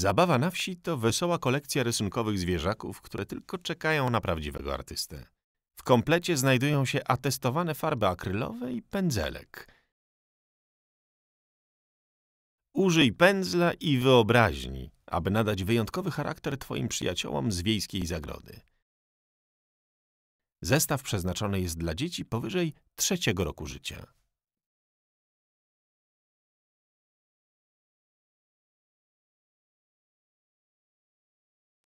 Zabawa na wsi to wesoła kolekcja rysunkowych zwierzaków, które tylko czekają na prawdziwego artystę. W komplecie znajdują się atestowane farby akrylowe i pędzelek. Użyj pędzla i wyobraźni, aby nadać wyjątkowy charakter Twoim przyjaciołom z wiejskiej zagrody. Zestaw przeznaczony jest dla dzieci powyżej trzeciego roku życia.